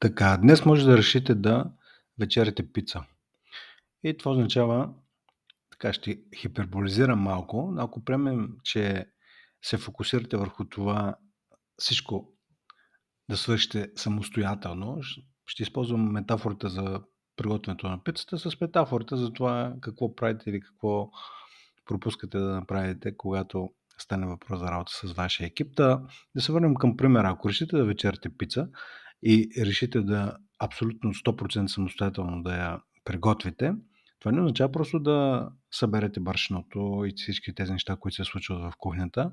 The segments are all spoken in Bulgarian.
Така, днес може да решите да вечеряте пица. И това означава, така ще хиперболизирам малко, но ако приемем, че се фокусирате върху това всичко да свършите самостоятелно, ще използвам метафората за приготвянето на пицата с метафората за това какво правите или какво пропускате да направите, когато стане въпрос за работа с вашия екип. Да, да се върнем към примера. Ако решите да вечерите пица, и решите да абсолютно 100% самостоятелно да я приготвите, това не означава просто да съберете бършното и всички тези неща, които се случват в кухнята.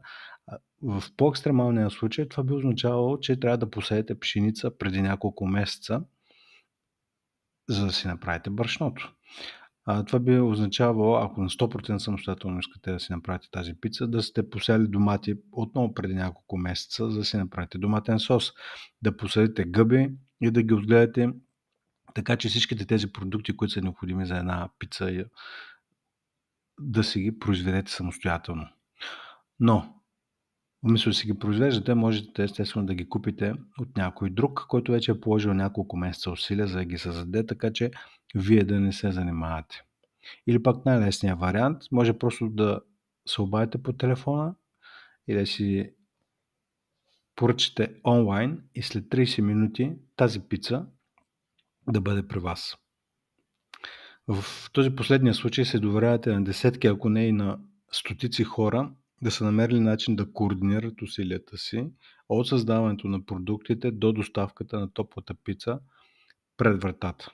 В по-екстремалния случай това би означавало, че трябва да посеете пшеница преди няколко месеца, за да си направите бършното а, това би означавало, ако на 100% самостоятелно искате да си направите тази пица, да сте посяли домати отново преди няколко месеца, за да си направите доматен сос, да посадите гъби и да ги отгледате така, че всичките тези продукти, които са необходими за една пица, да си ги произведете самостоятелно. Но да си ги произвеждате, можете естествено да ги купите от някой друг, който вече е положил няколко месеца усилия за да ги създаде, така че вие да не се занимавате. Или пък най-лесният вариант, може просто да се обадите по телефона и да си поръчате онлайн и след 30 минути тази пица да бъде при вас. В този последния случай се доверявате на десетки, ако не и на стотици хора, да са намерили начин да координират усилията си от създаването на продуктите до доставката на топлата пица пред вратата.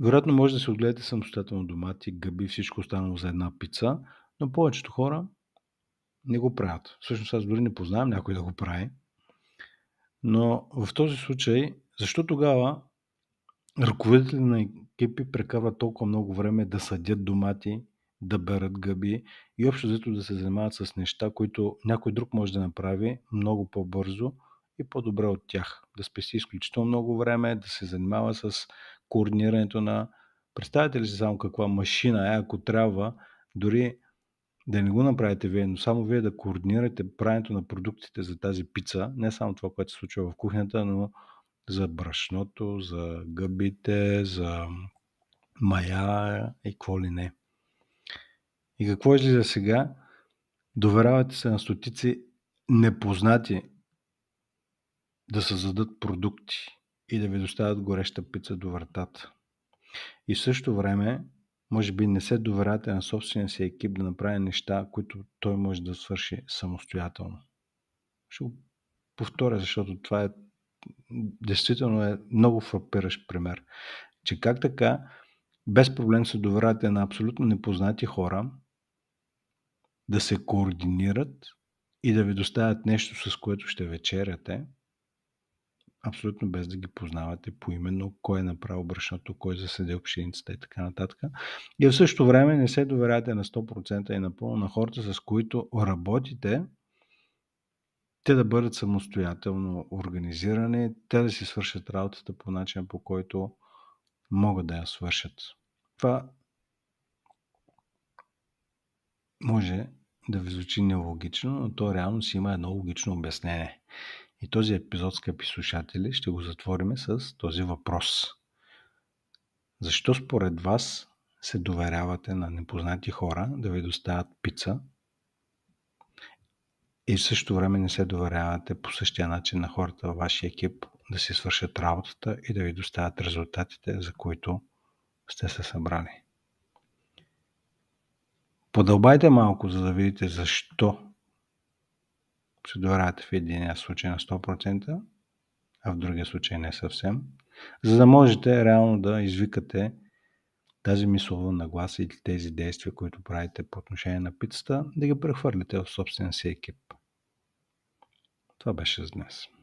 Вероятно може да се отгледате самостоятелно домати, гъби всичко останало за една пица, но повечето хора не го правят. Всъщност аз дори не познавам някой да го прави. Но в този случай, защо тогава ръководители на екипи прекарват толкова много време да съдят домати, да берат гъби и общо взето да се занимават с неща, които някой друг може да направи много по-бързо и по-добре от тях. Да спести изключително много време, да се занимава с координирането на... Представете ли си само каква машина е, ако трябва дори да не го направите вие, но само вие да координирате правенето на продуктите за тази пица, не само това, което се случва в кухнята, но за брашното, за гъбите, за мая и какво ли не. И какво излиза сега? Доверявате се на стотици непознати да създадат продукти и да ви доставят гореща пица до вратата. И в същото време, може би не се доверяте на собствения си екип да направи неща, които той може да свърши самостоятелно. Ще го повторя, защото това е действително е много фрапиращ пример. Че как така без проблем се доверяте на абсолютно непознати хора, да се координират и да ви доставят нещо, с което ще вечеряте, абсолютно без да ги познавате по именно, кой е направил брашното, кой е заседел пшеницата и така нататък. И в същото време не се доверяте на 100% и напълно на хората, с които работите, те да бъдат самостоятелно организирани, те да си свършат работата по начин, по който могат да я свършат. Това може да ви звучи нелогично, но то реално си има едно логично обяснение. И този епизод, скъпи слушатели, ще го затвориме с този въпрос. Защо според вас се доверявате на непознати хора да ви доставят пица и в същото време не се доверявате по същия начин на хората във вашия екип да си свършат работата и да ви доставят резултатите, за които сте се събрали? Подълбайте малко, за да видите защо се доверявате в единия случай на 100%, а в другия случай не съвсем, за да можете реално да извикате тази мислова нагласа или тези действия, които правите по отношение на пицата, да ги прехвърлите в собствения си екип. Това беше за днес.